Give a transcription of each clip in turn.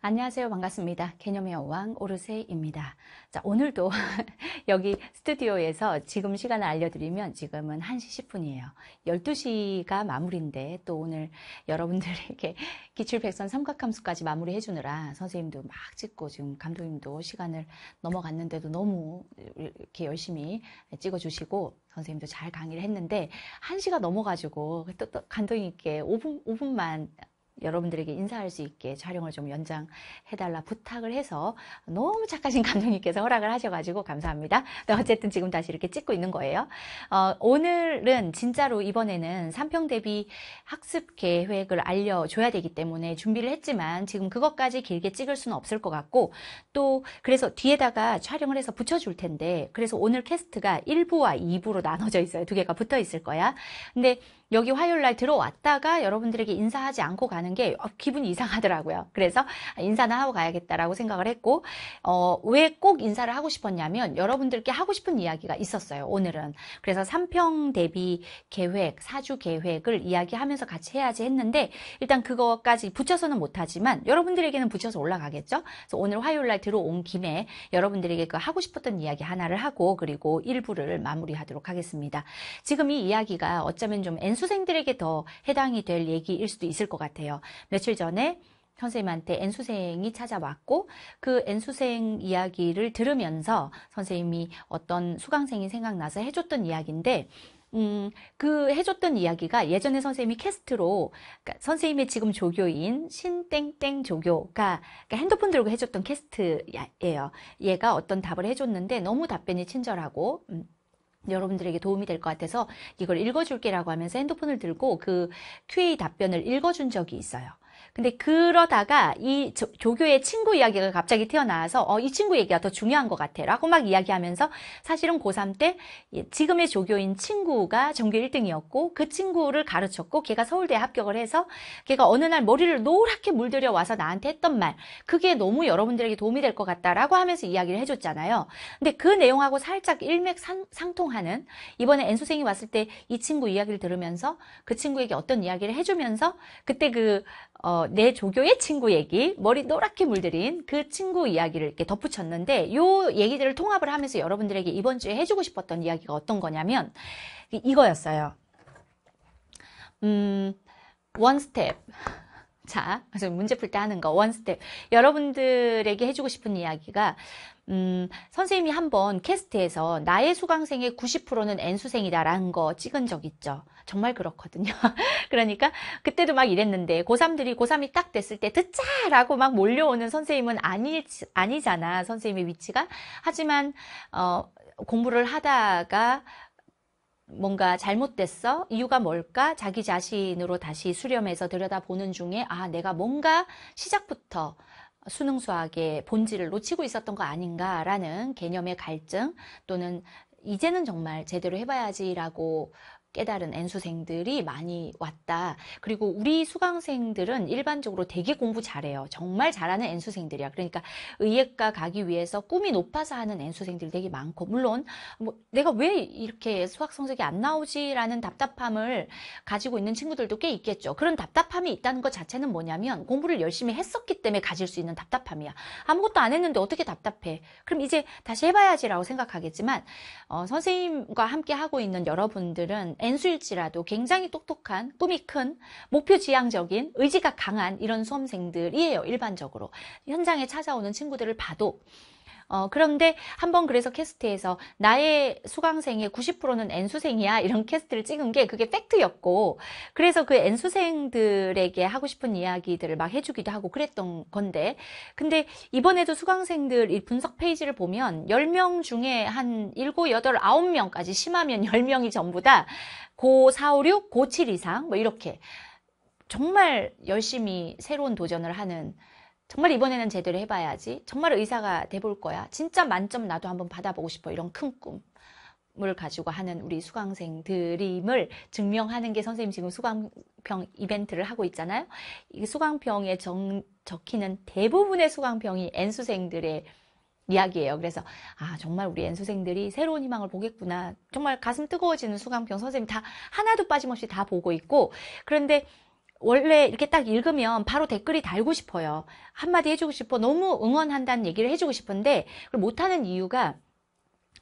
안녕하세요. 반갑습니다. 개념의 여왕 오르세입니다. 자, 오늘도 여기 스튜디오에서 지금 시간을 알려드리면 지금은 1시 10분이에요. 12시가 마무리인데 또 오늘 여러분들에게 기출백선 삼각함수까지 마무리해주느라 선생님도 막 찍고 지금 감독님도 시간을 넘어갔는데도 너무 이렇게 열심히 찍어주시고 선생님도 잘 강의를 했는데 1시가 넘어가지고 또, 또 감독님께 5분, 5분만 여러분들에게 인사할 수 있게 촬영을 좀 연장해달라 부탁을 해서 너무 착하신 감독님께서 허락을 하셔가지고 감사합니다. 네, 어쨌든 지금 다시 이렇게 찍고 있는 거예요. 어, 오늘은 진짜로 이번에는 삼평 대비 학습 계획을 알려줘야 되기 때문에 준비를 했지만 지금 그것까지 길게 찍을 수는 없을 것 같고 또 그래서 뒤에다가 촬영을 해서 붙여줄 텐데 그래서 오늘 캐스트가 1부와 2부로 나눠져 있어요. 두 개가 붙어 있을 거야. 근데 여기 화요일 날 들어왔다가 여러분들에게 인사하지 않고 가는 게 어, 기분이 이상하더라고요. 그래서 인사는 하고 가야겠다라고 생각을 했고 어, 왜 꼭 인사를 하고 싶었냐면 여러분들께 하고 싶은 이야기가 있었어요. 오늘은. 그래서 3평 대비 계획, 사주 계획을 이야기하면서 같이 해야지 했는데 일단 그거까지 붙여서는 못하지만 여러분들에게는 붙여서 올라가겠죠. 그래서 오늘 화요일 날 들어온 김에 여러분들에게 그 하고 싶었던 이야기 하나를 하고 그리고 일부를 마무리하도록 하겠습니다. 지금 이 이야기가 어쩌면 좀 N수생들에게 더 해당이 될 얘기일 수도 있을 것 같아요. 며칠 전에 선생님한테 N수생이 찾아왔고 그 N수생 이야기를 들으면서 선생님이 어떤 수강생이 생각나서 해줬던 이야기인데 음, 그 해줬던 이야기가 예전에 선생님이 캐스트로 그러니까 선생님의 지금 조교인 신땡땡 조교가 그러니까 핸드폰 들고 해줬던 캐스트예요. 얘가 어떤 답을 해줬는데 너무 답변이 친절하고 음, 여러분들에게 도움이 될 것 같아서 이걸 읽어줄게라고 하면서 핸드폰을 들고 그 QA 답변을 읽어준 적이 있어요. 근데 그러다가 이 조, 교의 친구 이야기가 갑자기 튀어나와서 어, 이 친구 얘기가 더 중요한 것 같아 라고 막 이야기하면서 사실은 고3 때 지금의 조교인 친구가 전교 1등이었고 그 친구를 가르쳤고 걔가 서울대에 합격을 해서 걔가 어느 날 머리를 노랗게 물들여 와서 나한테 했던 말 그게 너무 여러분들에게 도움이 될 것 같다라고 하면서 이야기를 해줬잖아요. 근데 그 내용하고 살짝 일맥상통하는 이번에 엔수생이 왔을 때 이 친구 이야기를 들으면서 그 친구에게 어떤 이야기를 해주면서 그때 그 어, 어, 내 조교의 친구 얘기, 머리 노랗게 물들인 그 친구 이야기를 이렇게 덧붙였는데 요 얘기들을 통합을 하면서 여러분들에게 이번 주에 해주고 싶었던 이야기가 어떤 거냐면 이거였어요. 음, 원 스텝. 자, 그래서 문제 풀 때 하는 거, 원스텝. 여러분들에게 해주고 싶은 이야기가, 음, 선생님이 한번 캐스트에서 나의 수강생의 90%는 N수생이다라는 거 찍은 적 있죠. 정말 그렇거든요. 그러니까 그때도 막 이랬는데 고3들이 고3이 딱 됐을 때 듣자라고 막 몰려오는 선생님은 아니, 아니잖아. 선생님의 위치가. 하지만 어, 공부를 하다가 뭔가 잘못됐어? 이유가 뭘까? 자기 자신으로 다시 수렴해서 들여다보는 중에 아, 내가 뭔가 시작부터 수능 수학의 본질을 놓치고 있었던 거 아닌가라는 개념의 갈증 또는 이제는 정말 제대로 해봐야지라고 깨달은 N수생들이 많이 왔다. 그리고 우리 수강생들은 일반적으로 되게 공부 잘해요. 정말 잘하는 N수생들이야. 그러니까 의예과 가기 위해서 꿈이 높아서 하는 N수생들이 되게 많고 물론 뭐 내가 왜 이렇게 수학 성적이 안 나오지라는 답답함을 가지고 있는 친구들도 꽤 있겠죠. 그런 답답함이 있다는 것 자체는 뭐냐면 공부를 열심히 했었기 때문에 가질 수 있는 답답함이야. 아무것도 안 했는데 어떻게 답답해? 그럼 이제 다시 해봐야지라고 생각하겠지만 어, 선생님과 함께 하고 있는 여러분들은 N수일지라도 굉장히 똑똑한, 꿈이 큰, 목표 지향적인, 의지가 강한 이런 수험생들이에요. 일반적으로. 현장에 찾아오는 친구들을 봐도 어, 그런데 한번 그래서 캐스트에서 나의 수강생의 90%는 N수생이야 이런 캐스트를 찍은 게 그게 팩트였고 그래서 그 N수생들에게 하고 싶은 이야기들을 막 해주기도 하고 그랬던 건데 근데 이번에도 수강생들 이 분석 페이지를 보면 10명 중에 한 7, 8, 9명까지 심하면 10명이 전부 다고 4, 5, 6, 고 7 이상 뭐 이렇게 정말 열심히 새로운 도전을 하는 정말 이번에는 제대로 해봐야지. 정말 의사가 돼볼 거야. 진짜 만점 나도 한번 받아보고 싶어. 이런 큰 꿈을 가지고 하는 우리 수강생들임을 증명하는 게 선생님 지금 수강평 이벤트를 하고 있잖아요. 이 수강평에 정, 적히는 대부분의 수강평이 N수생들의 이야기예요. 그래서 아 정말 우리 N수생들이 새로운 희망을 보겠구나. 정말 가슴 뜨거워지는 수강평 선생님 다 하나도 빠짐없이 다 보고 있고 그런데 원래 이렇게 딱 읽으면 바로 댓글이 달고 싶어요. 한마디 해주고 싶어. 너무 응원한다는 얘기를 해주고 싶은데 그걸 못하는 이유가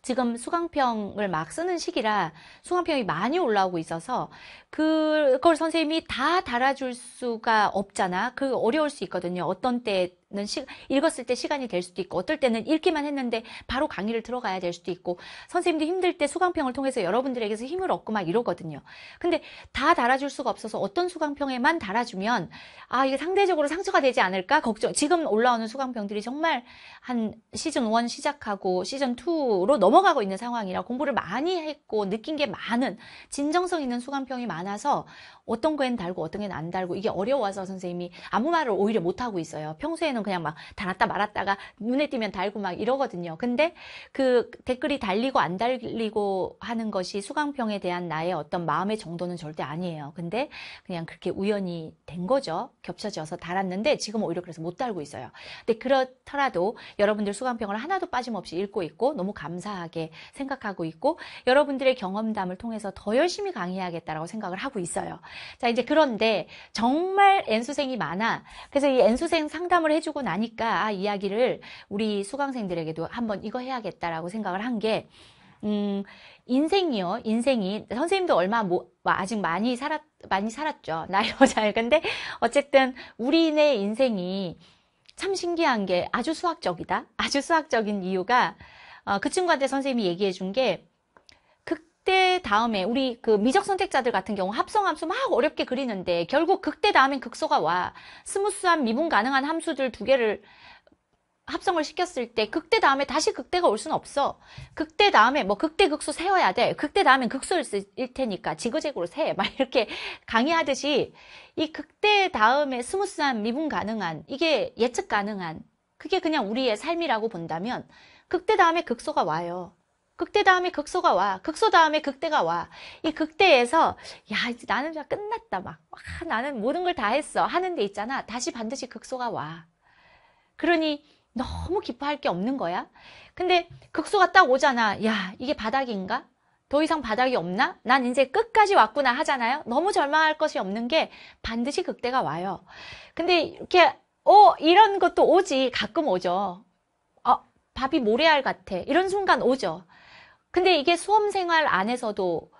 지금 수강평을 막 쓰는 시기라 수강평이 많이 올라오고 있어서 그걸 선생님이 다 달아줄 수가 없잖아. 그 어려울 수 있거든요. 어떤 때는 시, 읽었을 때 시간이 될 수도 있고 어떨 때는 읽기만 했는데 바로 강의를 들어가야 될 수도 있고 선생님도 힘들 때 수강평을 통해서 여러분들에게서 힘을 얻고 막 이러거든요. 근데 다 달아줄 수가 없어서 어떤 수강평에만 달아주면 아 이게 상대적으로 상처가 되지 않을까 걱정. 지금 올라오는 수강평들이 정말 한 시즌 1 시작하고 시즌 2로 넘어가고 있는 상황이라 공부를 많이 했고 느낀 게 많은 진정성 있는 수강평이 많아서 어떤 거엔 달고 어떤 거엔 안 달고 이게 어려워서 선생님이 아무 말을 오히려 못 하고 있어요. 평소에는 그냥 막 달았다 말았다가 눈에 띄면 달고 막 이러거든요. 근데 그 댓글이 달리고 안 달리고 하는 것이 수강평에 대한 나의 어떤 마음의 정도는 절대 아니에요. 근데 그냥 그렇게 우연히 된 거죠. 겹쳐져서 달았는데 지금 오히려 그래서 못 달고 있어요. 근데 그렇더라도 여러분들 수강평을 하나도 빠짐없이 읽고 있고 너무 감사하게 생각하고 있고 여러분들의 경험담을 통해서 더 열심히 강의하겠다라고 생각을 하고 있어요. 자, 이제 그런데 정말 N수생이 많아. 그래서 이 N수생 상담을 해주고 나니까 아, 이야기를 우리 수강생들에게도 한번 이거 해야겠다라고 생각을 한 게, 음, 인생이요. 인생이. 선생님도 얼마 뭐, 뭐 아직 많이 살았, 많이 살았죠. 나이가 잘. 근데 어쨌든 우리네 인생이 참 신기한 게 아주 수학적이다. 아주 수학적인 이유가 어, 그 친구한테 선생님이 얘기해 준게 극대 다음에 우리 그 미적 선택자들 같은 경우 합성 함수 막 어렵게 그리는데 결국 극대 다음엔 극소가 와 스무스한 미분 가능한 함수들 두 개를 합성을 시켰을 때 극대 다음에 다시 극대가 올 수는 없어. 극대 다음에 뭐 극대 극소 세워야 돼. 극대 다음엔 극소일 테니까 지그재그로 세. 막 이렇게 강의하듯이 이 극대 다음에 스무스한 미분 가능한 이게 예측 가능한 그게 그냥 우리의 삶이라고 본다면 극대 다음에 극소가 와요. 극대 다음에 극소가 와. 극소 다음에 극대가 와. 이 극대에서 야 이제 나는 다 끝났다 막. 아, 나는 모든 걸 다 했어 하는데 있잖아. 다시 반드시 극소가 와. 그러니 너무 기뻐할 게 없는 거야. 근데 극소가 딱 오잖아. 야 이게 바닥인가? 더 이상 바닥이 없나? 난 이제 끝까지 왔구나 하잖아요. 너무 절망할 것이 없는 게 반드시 극대가 와요. 근데 이렇게 어 이런 것도 오지 가끔 오죠. 어, 밥이 모래알 같아 이런 순간 오죠. 근데 이게 수험생활 안에서도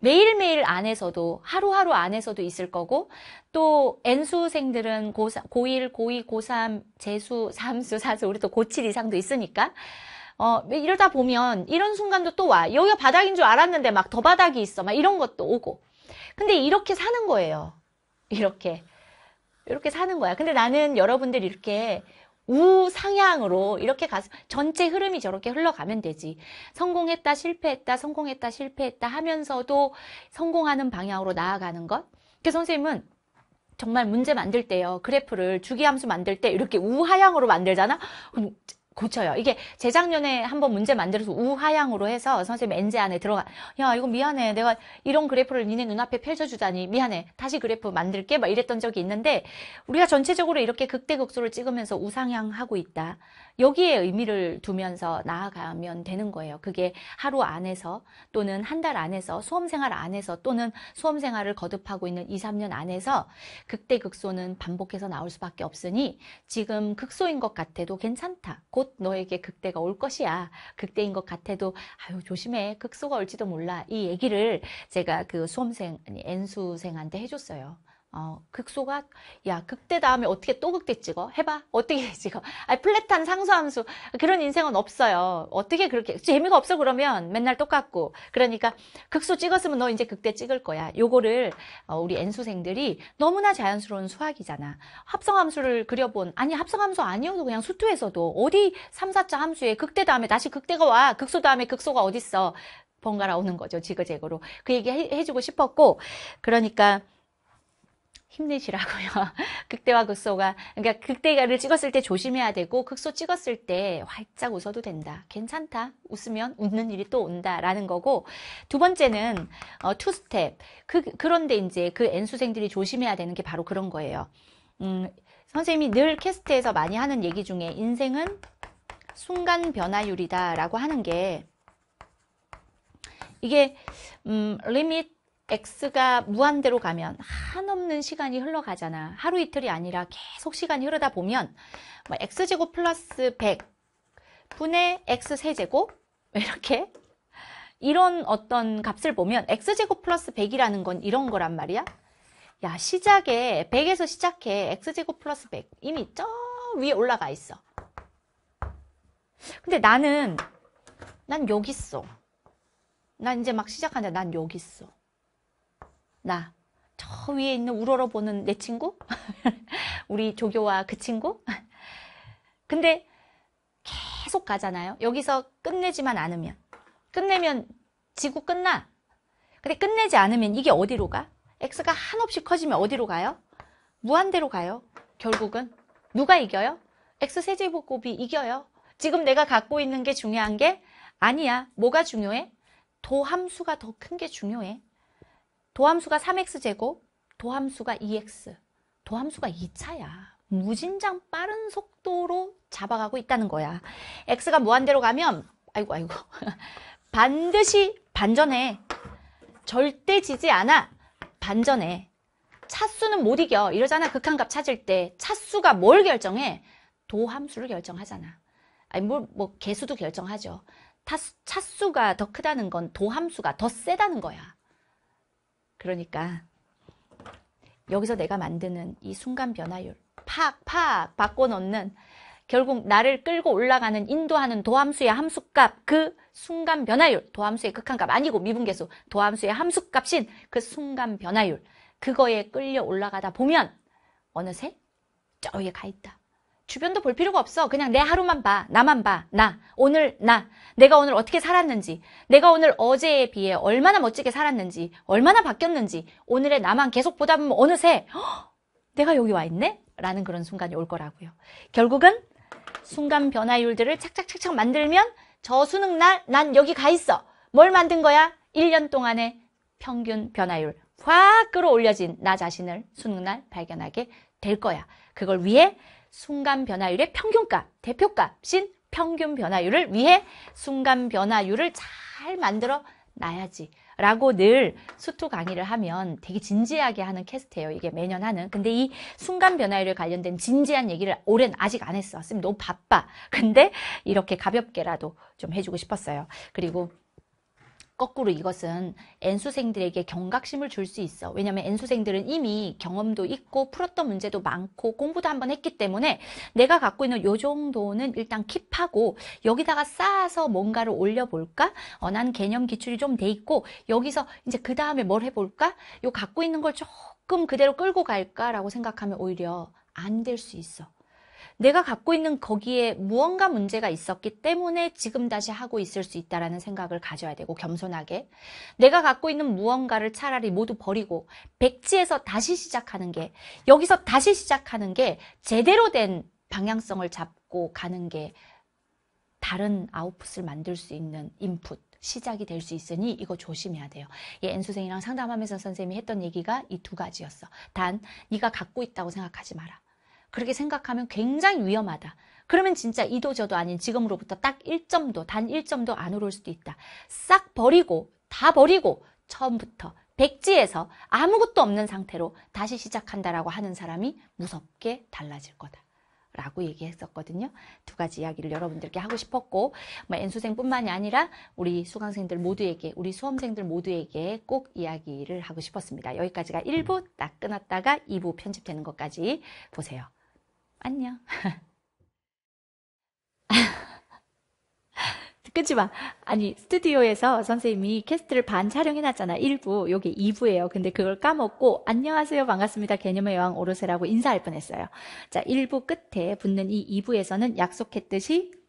매일매일 안에서도 하루하루 안에서도 있을 거고 또 N수생들은 고3, 고1, 고2, 고3, 재수, 3수4수 우리 또 고7 이상도 있으니까 어, 이러다 보면 이런 순간도 또 와. 여기가 바닥인 줄 알았는데 막 더 바닥이 있어. 막 이런 것도 오고. 근데 이렇게 사는 거예요. 이렇게. 이렇게 사는 거야. 근데 나는 여러분들 이렇게 우상향으로 이렇게 가서 전체 흐름이 저렇게 흘러가면 되지. 성공했다, 실패했다, 성공했다, 실패했다 하면서도 성공하는 방향으로 나아가는 것. 그 선생님은 정말 문제 만들 때요. 그래프를 주기함수 만들 때 이렇게 우하향으로 만들잖아. 고쳐요. 이게 재작년에 한번 문제 만들어서 우하향으로 해서 선생님 엔제 안에 들어가. 야 이거 미안해. 내가 이런 그래프를 니네 눈앞에 펼쳐주다니 미안해. 다시 그래프 만들게. 막 이랬던 적이 있는데 우리가 전체적으로 이렇게 극대극소를 찍으면서 우상향하고 있다. 여기에 의미를 두면서 나아가면 되는 거예요. 그게 하루 안에서 또는 한 달 안에서 수험생활 안에서 또는 수험생활을 거듭하고 있는 2, 3년 안에서 극대 극소는 반복해서 나올 수밖에 없으니 지금 극소인 것 같아도 괜찮다. 곧 너에게 극대가 올 것이야. 극대인 것 같아도 아유 조심해. 극소가 올지도 몰라. 이 얘기를 제가 그 수험생 아니 엔수생한테 해줬어요. 어, 극소가 야 극대 다음에 어떻게 또 극대 찍어? 해봐 어떻게 찍어? 아 플랫한 상수함수 그런 인생은 없어요 어떻게 그렇게 재미가 없어 그러면 맨날 똑같고 그러니까 극소 찍었으면 너 이제 극대 찍을 거야 요거를 어, 우리 N수생들이 너무나 자연스러운 수학이잖아 합성함수를 그려본 아니 합성함수 아니어도 그냥 수투에서도 어디 3, 4차 함수에 극대 다음에 다시 극대가 와 극소 다음에 극소가 어딨어 번갈아 오는 거죠 지그재그로 그 얘기 해, 해주고 싶었고 그러니까 힘내시라고요. 극대와 극소가 그러니까 극대를 가 찍었을 때 조심해야 되고 극소 찍었을 때 활짝 웃어도 된다. 괜찮다. 웃으면 웃는 일이 또 온다라는 거고 두 번째는 어, 투 스텝. 그, 그런데 이제 그 N수생들이 조심해야 되는 게 바로 그런 거예요. 음, 선생님이 늘 캐스트에서 많이 하는 얘기 중에 인생은 순간 변화율이다 라고 하는 게 이게 음, l i x가 무한대로 가면 한없는 시간이 흘러가잖아. 하루 이틀이 아니라 계속 시간이 흐르다 보면 뭐 x제곱 플러스 100 분의 x세제곱 이렇게 이런 어떤 값을 보면 x제곱 플러스 100이라는 건 이런 거란 말이야. 야 시작에 100에서 시작해 x제곱 플러스 100 이미 저 위에 올라가 있어. 근데 나는 난 여기 있어. 난 이제 막 시작한다. 난 여기 있어. 나, 저 위에 있는 우러러보는 내 친구? 우리 조교와 그 친구? 근데 계속 가잖아요. 여기서 끝내지만 않으면. 끝내면 지구 끝나. 근데 끝내지 않으면 이게 어디로 가? X가 한없이 커지면 어디로 가요? 무한대로 가요. 결국은. 누가 이겨요? X 세제곱이 이겨요. 지금 내가 갖고 있는 게 중요한 게 아니야. 뭐가 중요해? 도함수가 더 큰 게 중요해. 도함수가 3x제곱, 도함수가 2x, 도함수가 2차야. 무진장 빠른 속도로 잡아가고 있다는 거야. x가 무한대로 가면 아이고 아이고 반드시 반전해. 절대 지지 않아. 반전해. 차수는 못 이겨. 이러잖아. 극한값 찾을 때 차수가 뭘 결정해? 도함수를 결정하잖아. 아니 뭐, 뭐 개수도 결정하죠. 차수가 더 크다는 건 도함수가 더 세다는 거야. 그러니까 여기서 내가 만드는 이 순간 변화율 팍팍 바꿔 놓는 결국 나를 끌고 올라가는 인도하는 도함수의 함수값 그 순간 변화율 도함수의 극한값 아니고 미분계수 도함수의 함수값인 그 순간 변화율 그거에 끌려 올라가다 보면 어느새 저 위에 가 있다. 주변도 볼 필요가 없어. 그냥 내 하루만 봐. 나만 봐. 나. 오늘 나. 내가 오늘 어떻게 살았는지. 내가 오늘 어제에 비해 얼마나 멋지게 살았는지. 얼마나 바뀌었는지. 오늘의 나만 계속 보다 보면 어느새 내가 여기 와 있네? 라는 그런 순간이 올 거라고요. 결국은 순간 변화율들을 착착착착 만들면 저 수능 날 난 여기 가 있어. 뭘 만든 거야? 1년 동안의 평균 변화율 확 끌어올려진 나 자신을 수능 날 발견하게 될 거야. 그걸 위해 순간 변화율의 평균값, 대표값인 평균 변화율을 위해 순간 변화율을 잘 만들어 놔야지 라고 늘 수투 강의를 하면 되게 진지하게 하는 캐스트예요. 이게 매년 하는. 근데 이 순간 변화율에 관련된 진지한 얘기를 올해는 아직 안 했어. 쌤 너무 바빠. 근데 이렇게 가볍게라도 좀 해주고 싶었어요. 그리고 거꾸로 이것은 N수생들에게 경각심을 줄 수 있어. 왜냐하면 N수생들은 이미 경험도 있고 풀었던 문제도 많고 공부도 한번 했기 때문에 내가 갖고 있는 요 정도는 일단 킵하고 여기다가 쌓아서 뭔가를 올려볼까? 어, 난 개념 기출이 좀 돼 있고 여기서 이제 그 다음에 뭘 해볼까? 요 갖고 있는 걸 조금 그대로 끌고 갈까라고 생각하면 오히려 안 될 수 있어. 내가 갖고 있는 거기에 무언가 문제가 있었기 때문에 지금 다시 하고 있을 수 있다라는 생각을 가져야 되고 겸손하게 내가 갖고 있는 무언가를 차라리 모두 버리고 백지에서 다시 시작하는 게 여기서 다시 시작하는 게 제대로 된 방향성을 잡고 가는 게 다른 아웃풋을 만들 수 있는 인풋 시작이 될 수 있으니 이거 조심해야 돼요. 예, 엔수생이랑 상담하면서 선생님이 했던 얘기가 이 두 가지였어. 단, 네가 갖고 있다고 생각하지 마라. 그렇게 생각하면 굉장히 위험하다. 그러면 진짜 이도저도 아닌 지금으로부터 딱 1점도 단 1점도 안 오를 수도 있다. 싹 버리고 다 버리고 처음부터 백지에서 아무것도 없는 상태로 다시 시작한다라고 하는 사람이 무섭게 달라질 거다. 라고 얘기했었거든요. 두 가지 이야기를 여러분들께 하고 싶었고 뭐 엔수생뿐만이 아니라 우리 수강생들 모두에게 우리 수험생들 모두에게 꼭 이야기를 하고 싶었습니다. 여기까지가 1부 딱 끊었다가 2부 편집되는 것까지 보세요. 안녕. 끊지 마. 아니, 스튜디오에서 선생님이 캐스트를 반 촬영해놨잖아. 1부. 요게 2부예요. 근데 그걸 까먹고, 안녕하세요. 반갑습니다. 개념의 여왕 오로세라고 인사할 뻔 했어요. 자, 1부 끝에 붙는 이 2부에서는 약속했듯이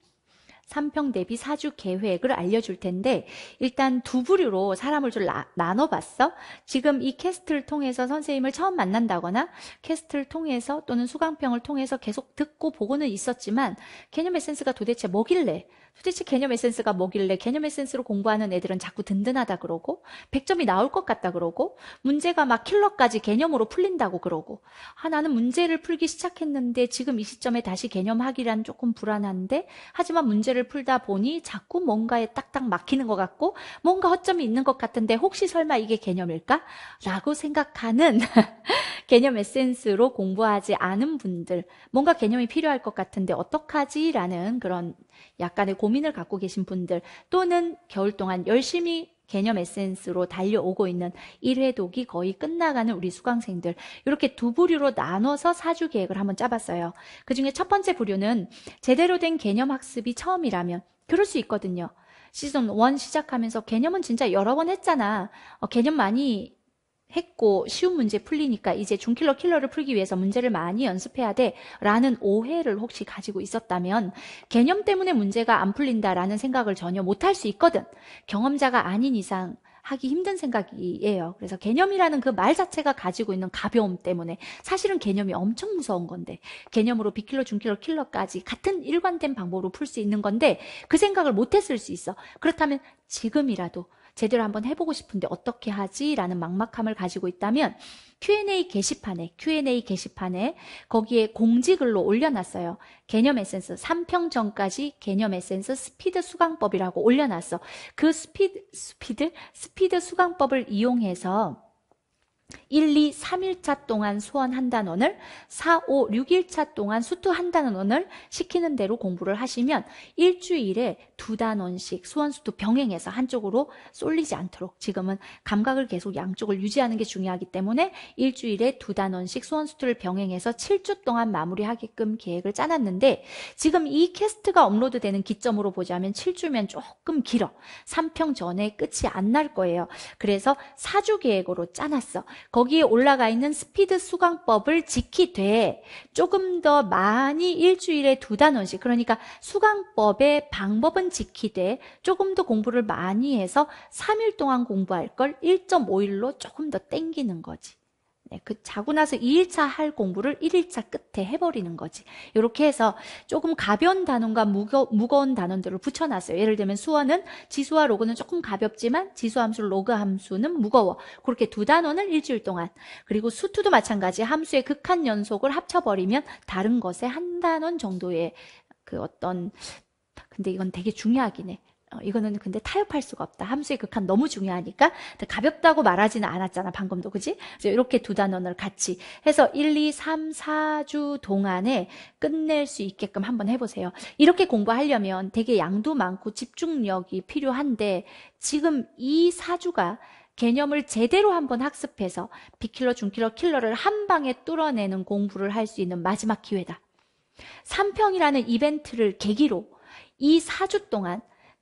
3평 대비 4주 계획을 알려줄 텐데 일단 두 부류로 사람을 좀 나, 눠봤어 지금 이 캐스트를 통해서 선생님을 처음 만난다거나 캐스트를 통해서 또는 수강평을 통해서 계속 듣고 보고는 있었지만 개념 에센스가 도대체 뭐길래 도대체 개념 에센스가 뭐길래 개념 에센스로 공부하는 애들은 자꾸 든든하다 그러고 100점이 나올 것 같다 그러고 문제가 막 킬러까지 개념으로 풀린다고 그러고 아 나는 문제를 풀기 시작했는데 지금 이 시점에 다시 개념하기란 조금 불안한데 하지만 문제를 풀다 보니 자꾸 뭔가에 딱딱 막히는 것 같고 뭔가 허점이 있는 것 같은데 혹시 설마 이게 개념일까? 라고 생각하는 개념 에센스로 공부하지 않은 분들 뭔가 개념이 필요할 것 같은데 어떡하지? 라는 그런 약간의 고민을 갖고 계신 분들 또는 겨울 동안 열심히 개념 에센스로 달려오고 있는 1회 독이 거의 끝나가는 우리 수강생들 이렇게 두 부류로 나눠서 사주 계획을 한번 짜봤어요. 그중에 첫 번째 부류는 제대로 된 개념 학습이 처음이라면 그럴 수 있거든요. 시즌 1 시작하면서 개념은 진짜 여러 번 했잖아. 어, 개념 많이 했고 쉬운 문제 풀리니까 이제 중킬러 킬러를 풀기 위해서 문제를 많이 연습해야 돼라는 오해를 혹시 가지고 있었다면 개념 때문에 문제가 안 풀린다라는 생각을 전혀 못 할 수 있거든. 경험자가 아닌 이상 하기 힘든 생각이에요. 그래서 개념이라는 그 말 자체가 가지고 있는 가벼움 때문에 사실은 개념이 엄청 무서운 건데 개념으로 비킬러, 중킬러, 킬러까지 같은 일관된 방법으로 풀 수 있는 건데 그 생각을 못 했을 수 있어. 그렇다면 지금이라도 제대로 한번 해보고 싶은데 어떻게 하지라는 막막함을 가지고 있다면 Q&A 게시판에 Q&A 게시판에 거기에 공지글로 올려놨어요. 개념 에센스 3평 전까지 개념 에센스 스피드 수강법이라고 올려놨어. 그 스피드 스피드 스피드 수강법을 이용해서 1, 2, 3일차 동안 소원 한 단원을 4, 5, 6일차 동안 수투 한 단원을 시키는 대로 공부를 하시면 일주일에 두 단원씩 소원 수투 병행해서 한쪽으로 쏠리지 않도록 지금은 감각을 계속 양쪽을 유지하는 게 중요하기 때문에 일주일에 두 단원씩 소원 수투를 병행해서 7주 동안 마무리하게끔 계획을 짜놨는데 지금 이 캐스트가 업로드되는 기점으로 보자면 7주면 조금 길어. 3평 전에 끝이 안 날 거예요. 그래서 4주 계획으로 짜놨어. 거기에 올라가 있는 스피드 수강법을 지키되 조금 더 많이 일주일에 두 단원씩 그러니까 수강법의 방법은 지키되 조금 더 공부를 많이 해서 3일 동안 공부할 걸 1.5일로 조금 더 땡기는 거지. 네, 그 자고 나서 2일차 할 공부를 1일차 끝에 해버리는 거지. 이렇게 해서 조금 가벼운 단원과 무거, 무거운 단원들을 붙여놨어요. 예를 들면 수원은 지수와 로그는 조금 가볍지만 지수 함수, 로그 함수는 무거워. 그렇게 두 단원을 일주일 동안. 그리고 수투도 마찬가지 함수의 극한 연속을 합쳐버리면 다른 것에 한 단원 정도의 그 어떤 근데 이건 되게 중요하긴 해. 어, 이거는 근데 타협할 수가 없다. 함수의 극한 너무 중요하니까. 가볍다고 말하지는 않았잖아, 방금도. 그지? 이렇게 두 단원을 같이 해서 1, 2, 3, 4주 동안에 끝낼 수 있게끔 한번 해보세요. 이렇게 공부하려면 되게 양도 많고 집중력이 필요한데 지금 이 4주가 개념을 제대로 한번 학습해서 비킬러, 중킬러, 킬러를 한 방에 뚫어내는 공부를 할 수 있는 마지막 기회다. 3평이라는 이벤트를 계기로 이 4주 동안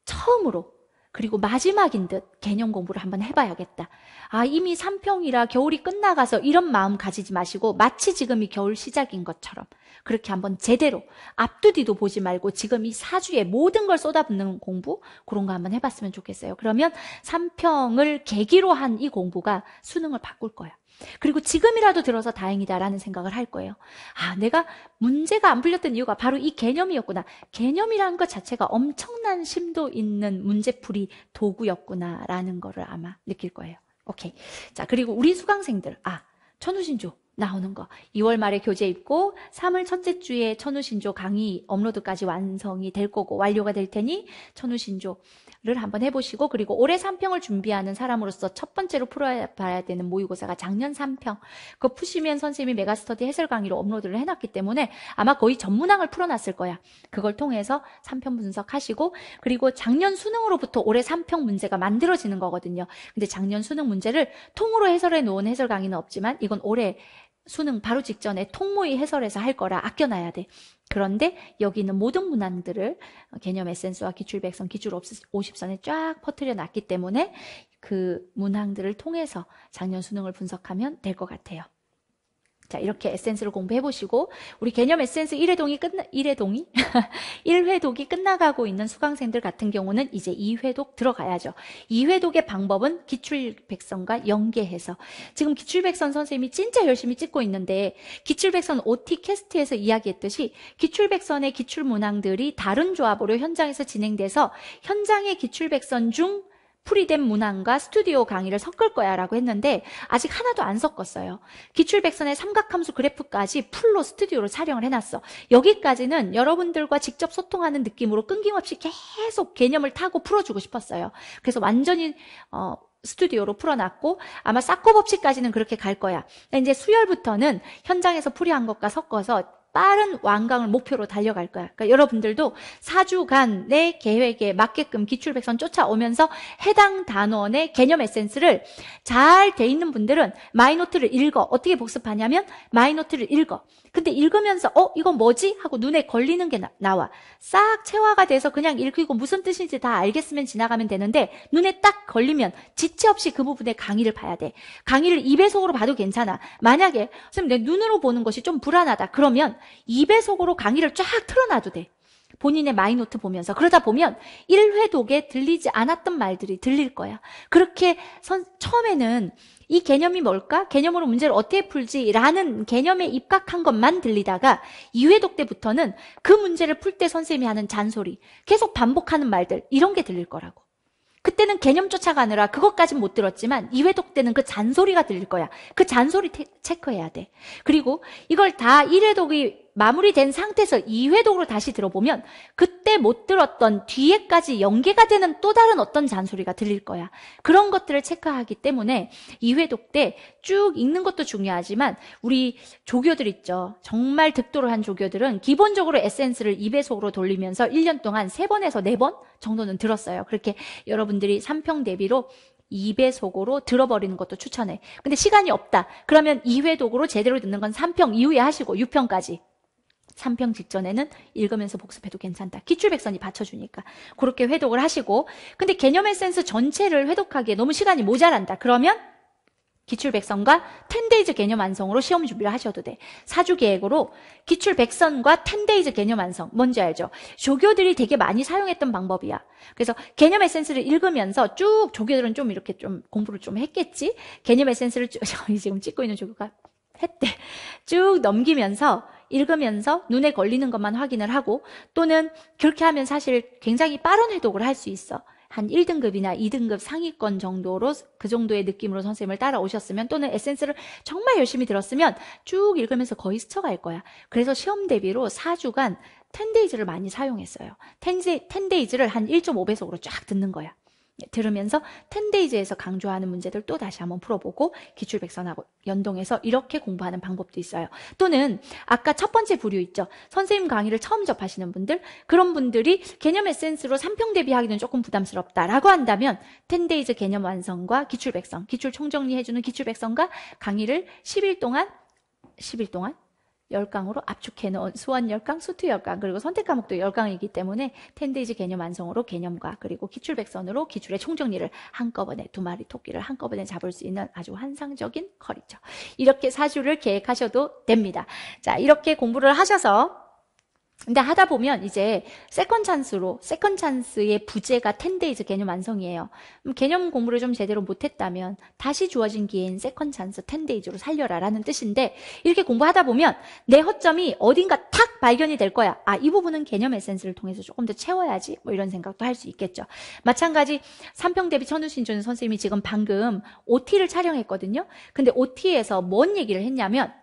처음으로 그리고 마지막인 듯 개념 공부를 한번 해봐야겠다. 아, 이미 3평이라 겨울이 끝나가서 이런 마음 가지지 마시고 마치 지금이 겨울 시작인 것처럼 그렇게 한번 제대로 앞두디도 보지 말고 지금 이 사주에 모든 걸 쏟아붓는 공부 그런 거 한번 해봤으면 좋겠어요. 그러면 3평을 계기로 한 이 공부가 수능을 바꿀 거예요 그리고 지금이라도 들어서 다행이다라는 생각을 할 거예요. 아, 내가 문제가 안 풀렸던 이유가 바로 이 개념이었구나. 개념이라는 것 자체가 엄청난 심도 있는 문제풀이 도구였구나라는 거를 아마 느낄 거예요. 오케이. 자, 그리고 우리 수강생들. 아, 천우신조. 나오는 거. 2월 말에 교재 입고 3월 첫째 주에 천우신조 강의 업로드까지 완성이 될 거고 완료가 될 테니 천우신조를 한번 해보시고 그리고 올해 3평을 준비하는 사람으로서 첫 번째로 풀어봐야 되는 모의고사가 작년 3평 그거 푸시면 선생님이 메가스터디 해설 강의로 업로드를 해놨기 때문에 아마 거의 전문항을 풀어놨을 거야. 그걸 통해서 3평 분석하시고 그리고 작년 수능으로부터 올해 3평 문제가 만들어지는 거거든요. 근데 작년 수능 문제를 통으로 해설해 놓은 해설 강의는 없지만 이건 올해 수능 바로 직전에 통모의 해설에서 할 거라 아껴놔야 돼. 그런데 여기 는 모든 문항들을 개념 에센스와 기출백선, 기출 50선에 쫙 퍼뜨려 놨기 때문에 그 문항들을 통해서 작년 수능을 분석하면 될 것 같아요. 자, 이렇게 에센스를 공부해 보시고 우리 개념 에센스 1회동이 끝나 1회동이 1회독이 끝나가고 있는 수강생들 같은 경우는 이제 2회독 들어가야죠. 2회독의 방법은 기출백선과 연계해서 지금 기출백선 선생님이 진짜 열심히 찍고 있는데 기출백선 OT 캐스트에서 이야기했듯이 기출백선의 기출문항들이 다른 조합으로 현장에서 진행돼서 현장의 기출백선 중 풀이된 문항과 스튜디오 강의를 섞을 거야 라고 했는데 아직 하나도 안 섞었어요. 기출백선의 삼각함수 그래프까지 풀로 스튜디오로 촬영을 해놨어. 여기까지는 여러분들과 직접 소통하는 느낌으로 끊김없이 계속 개념을 타고 풀어주고 싶었어요. 그래서 완전히 어, 스튜디오로 풀어놨고 아마 쌓고 법칙까지는 그렇게 갈 거야. 이제 수열부터는 현장에서 풀이한 것과 섞어서 빠른 완강을 목표로 달려갈 거야. 그러니까 여러분들도 4주간 내 계획에 맞게끔 기출백선 쫓아오면서 해당 단원의 개념 에센스를 잘 돼 있는 분들은 마이노트를 읽어. 어떻게 복습하냐면 마이노트를 읽어. 근데 읽으면서 어 이건 뭐지 하고 눈에 걸리는 게 나, 와싹 체화가 돼서 그냥 읽히고 무슨 뜻인지 다 알겠으면 지나가면 되는데 눈에 딱 걸리면 지체 없이 그 부분의 강의를 봐야 돼 강의를 2배속으로 봐도 괜찮아 만약에 선생님 내 눈으로 보는 것이 좀 불안하다 그러면 2배속으로 강의를 쫙 틀어놔도 돼 본인의 마이노트 보면서 그러다 보면 1회 독에 들리지 않았던 말들이 들릴 거야 그렇게 선, 처음에는 이 개념이 뭘까? 개념으로 문제를 어떻게 풀지라는 개념에 입각한 것만 들리다가 2회독 때부터는 그 문제를 풀 때 선생님이 하는 잔소리, 계속 반복하는 말들 이런 게 들릴 거라고. 그때는 개념 쫓아가느라 그것까진 못 들었지만 이회독 때는 그 잔소리가 들릴 거야. 그 잔소리 테, 체크해야 돼. 그리고 이걸 다 1회독이 마무리된 상태에서 2회독으로 다시 들어보면 그때 못 들었던 뒤에까지 연계가 되는 또 다른 어떤 잔소리가 들릴 거야. 그런 것들을 체크하기 때문에 2회독 때 쭉 읽는 것도 중요하지만 우리 조교들 있죠. 정말 득도를 한 조교들은 기본적으로 에센스를 2배속으로 돌리면서 1년 동안 3번에서 4번 정도는 들었어요. 그렇게 여러분들이 3평 대비로 2배속으로 들어버리는 것도 추천해. 근데 시간이 없다. 그러면 2회독으로 제대로 듣는 건 3평 이후에 하시고 6평까지. 3평 직전에는 읽으면서 복습해도 괜찮다. 기출백선이 받쳐주니까. 그렇게 회독을 하시고 근데 개념에 센스 전체를 회독하기에 너무 시간이 모자란다. 그러면 기출백선과 텐데이즈 개념 완성으로 시험 준비를 하셔도 돼. 사주 계획으로 기출백선과 텐데이즈 개념 완성. 뭔지 알죠? 조교들이 되게 많이 사용했던 방법이야. 그래서 개념 에센스를 읽으면서 쭉 조교들은 좀 이렇게 좀 공부를 좀 했겠지? 개념 에센스를 쭉, 지금 찍고 있는 조교가 했대. 쭉 넘기면서 읽으면서 눈에 걸리는 것만 확인을 하고 또는 그렇게 하면 사실 굉장히 빠른 해독을 할 수 있어. 한 1등급이나 2등급 상위권 정도로 그 정도의 느낌으로 선생님을 따라오셨으면 또는 에센스를 정말 열심히 들었으면 쭉 읽으면서 거의 스쳐갈 거야. 그래서 시험 대비로 4주간 텐데이즈를 많이 사용했어요. 텐데이즈를한 1.5배속으로 쫙 듣는 거야. 들으면서 텐데이즈에서 강조하는 문제들 또 다시 한번 풀어보고 기출백선하고 연동해서 이렇게 공부하는 방법도 있어요. 또는 아까 첫 번째 부류 있죠. 선생님 강의를 처음 접하시는 분들 그런 분들이 개념 에센스로 3평 대비하기는 조금 부담스럽다라고 한다면 텐데이즈 개념 완성과 기출백선, 기출 총정리해주는 기출백선과 강의를 10일 동안 10일 동안 열강으로 압축해 놓은 수원 열강, 수투 열강 그리고 선택 과목도 열강이기 때문에 텐데이지 개념 완성으로 개념과 그리고 기출백선으로 기출의 총정리를 한꺼번에 두 마리 토끼를 한꺼번에 잡을 수 있는 아주 환상적인 커리죠. 이렇게 사주를 계획하셔도 됩니다. 자, 이렇게 공부를 하셔서 근데 하다 보면 이제 세컨 찬스로 세컨 찬스의 부재가텐데이즈 개념 완성이에요. 개념 공부를 좀 제대로 못했다면 다시 주어진 기회인 세컨 찬스 텐데이즈로 살려라라는 뜻인데 이렇게 공부하다 보면 내 허점이 어딘가 탁 발견이 될 거야. 아 이 부분은 개념 에센스를 통해서 조금 더 채워야지 뭐 이런 생각도 할 수 있겠죠. 마찬가지 삼평 대비 천우신조 선생님이 지금 방금 OT를 촬영했거든요. 근데 OT에서 뭔 얘기를 했냐면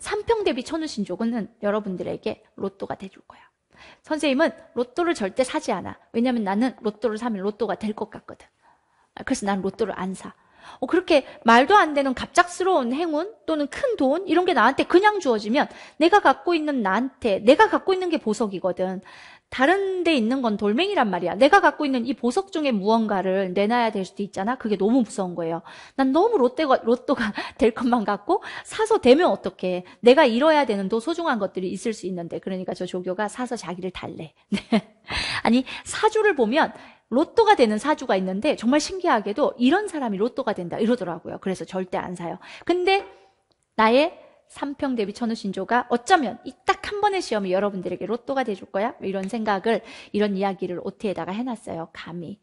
3평 대비 쳐놓으신조건은 여러분들에게 로또가 돼줄 거야. 선생님은 로또를 절대 사지 않아. 왜냐면 나는 로또를 사면 로또가 될 것 같거든. 아, 그래서 난 로또를 안 사. 어, 그렇게 말도 안 되는 갑작스러운 행운 또는 큰 돈 이런 게 나한테 그냥 주어지면 내가 갖고 있는 나한테 내가 갖고 있는 게 보석이거든. 다른 데 있는 건 돌멩이란 말이야. 내가 갖고 있는 이 보석 중에 무언가를 내놔야 될 수도 있잖아. 그게 너무 무서운 거예요. 난 너무 롯데가, 로또가 될 것만 같고 사서 되면 어떡해. 내가 잃어야 되는 또 소중한 것들이 있을 수 있는데. 그러니까 저 조교가 사서 자기를 달래. 네. 아니, 사주를 보면 로또가 되는 사주가 있는데 정말 신기하게도 이런 사람이 로또가 된다 이러더라고요. 그래서 절대 안 사요. 근데 나의 3평 대비 천우 신조가 어쩌면 이 딱 한 번의 시험이 여러분들에게 로또가 돼줄 거야? 이런 생각을, 이런 이야기를 OT에다가 해놨어요. 감히.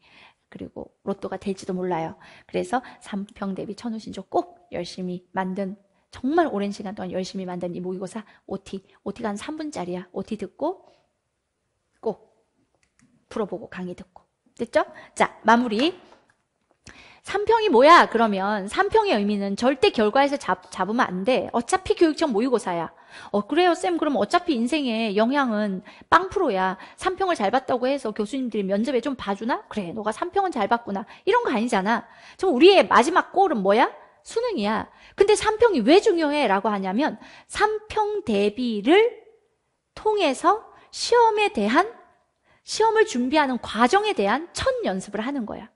그리고 로또가 될지도 몰라요. 그래서 3평 대비 천우 신조 꼭 열심히 만든 정말 오랜 시간 동안 열심히 만든 이 모의고사 OT. OT가 한 3분짜리야. OT 듣고 꼭 풀어보고 강의 듣고. 됐죠? 자, 마무리. 3평이 뭐야? 그러면 3평의 의미는 절대 결과에서 잡, 잡으면 안 돼. 어차피 교육청 모의고사야. 어, 그래요, 쌤. 그럼 어차피 인생의 영향은 빵 프로야. 3평을잘 봤다고 해서 교수님들이 면접에 좀 봐주나? 그래, 너가 3평은잘 봤구나. 이런 거 아니잖아. 좀 우리의 마지막 골은 뭐야? 수능이야. 근데 3평이왜 중요해? 라고 하냐면 3평 대비를 통해서 시험에 대한 시험을 준비하는 과정에 대한 첫 연습을 하는 거야.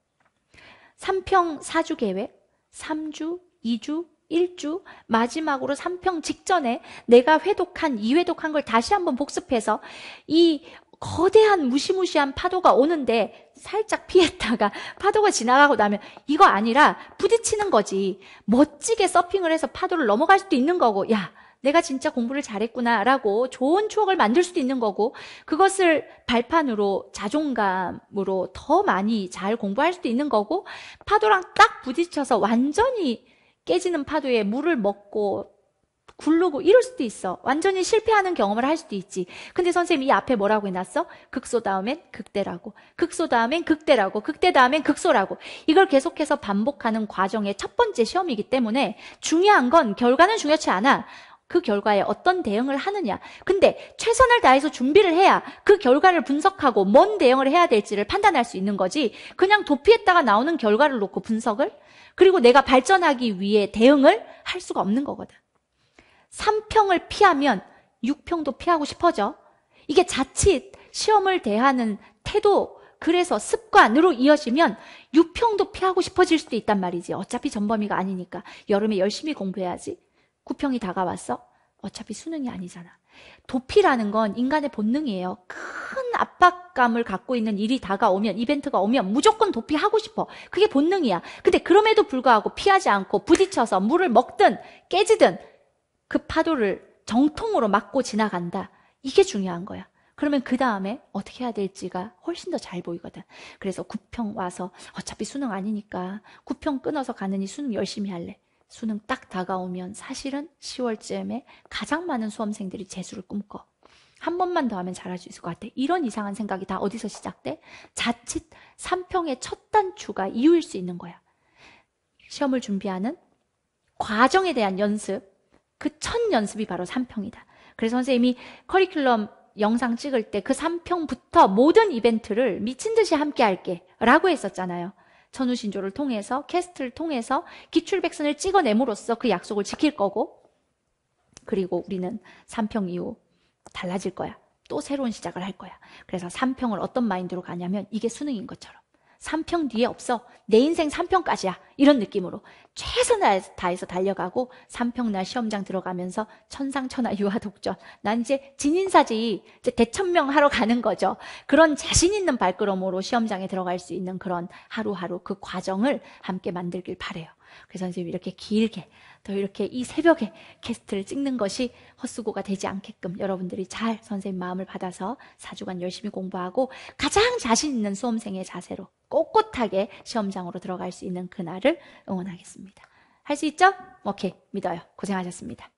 3평 4주 계획, 3주, 2주, 1주, 마지막으로 3평 직전에 내가 회독한, 이회독한 걸 다시 한번 복습해서 이 거대한 무시무시한 파도가 오는데 살짝 피했다가 파도가 지나가고 나면 이거 아니라 부딪히는 거지. 멋지게 서핑을 해서 파도를 넘어갈 수도 있는 거고, 야, 내가 진짜 공부를 잘했구나라고 좋은 추억을 만들 수도 있는 거고 그것을 발판으로 자존감으로 더 많이 잘 공부할 수도 있는 거고 파도랑 딱 부딪혀서 완전히 깨지는 파도에 물을 먹고 굴르고 이럴 수도 있어. 완전히 실패하는 경험을 할 수도 있지. 근데 선생님이 이 앞에 뭐라고 해놨어? 극소 다음엔 극대라고. 극소 다음엔 극대라고. 극대 다음엔 극소라고. 이걸 계속해서 반복하는 과정의 첫 번째 시험이기 때문에 중요한 건 결과는 중요치 않아. 그 결과에 어떤 대응을 하느냐. 근데 최선을 다해서 준비를 해야 그 결과를 분석하고 뭔 대응을 해야 될지를 판단할 수 있는 거지. 그냥 도피했다가 나오는 결과를 놓고 분석을 그리고 내가 발전하기 위해 대응을 할 수가 없는 거거든. 3평을 피하면 6평도 피하고 싶어져. 이게 자칫 시험을 대하는 태도, 그래서 습관으로 이어지면 6평도 피하고 싶어질 수도 있단 말이지. 어차피 전범위가 아니니까. 여름에 열심히 공부해야지. 구평이 다가왔어? 어차피 수능이 아니잖아. 도피라는 건 인간의 본능이에요. 큰 압박감을 갖고 있는 일이 다가오면, 이벤트가 오면 무조건 도피하고 싶어. 그게 본능이야. 근데 그럼에도 불구하고 피하지 않고 부딪혀서 물을 먹든 깨지든 그 파도를 정통으로 맞고 지나간다. 이게 중요한 거야. 그러면 그 다음에 어떻게 해야 될지가 훨씬 더 잘 보이거든. 그래서 구평 와서 어차피 수능 아니니까 구평 끊어서 가느니 수능 열심히 할래. 수능 딱 다가오면 사실은 10월쯤에 가장 많은 수험생들이 재수를 꿈꿔. 한 번만 더 하면 잘할 수 있을 것 같아. 이런 이상한 생각이 다 어디서 시작돼? 자칫 3평의 첫 단추가 이유일 수 있는 거야. 시험을 준비하는 과정에 대한 연습, 그 첫 연습이 바로 3평이다. 그래서 선생님이 커리큘럼 영상 찍을 때 그 3평부터 모든 이벤트를 미친 듯이 함께 할게 라고 했었잖아요. 천우신조를 통해서 캐스트를 통해서 기출백선을 찍어내므로써 그 약속을 지킬 거고 그리고 우리는 3평 이후 달라질 거야. 또 새로운 시작을 할 거야. 그래서 3평을 어떤 마인드로 가냐면 이게 수능인 것처럼 3평 뒤에 없어. 내 인생 3평까지야. 이런 느낌으로 최선을 다해서 달려가고 3평 날 시험장 들어가면서 천상천하 유아독전. 난 이제 진인사지 이제 대천명 하러 가는 거죠. 그런 자신 있는 발걸음으로 시험장에 들어갈 수 있는 그런 하루하루 그 과정을 함께 만들길 바래요. 그래서 이제 이렇게 길게 또 이렇게 이 새벽에 캐스트를 찍는 것이 헛수고가 되지 않게끔 여러분들이 잘 선생님 마음을 받아서 4주간 열심히 공부하고 가장 자신 있는 수험생의 자세로 꼿꼿하게 시험장으로 들어갈 수 있는 그날을 응원하겠습니다. 할 수 있죠? 오케이. 믿어요. 고생하셨습니다.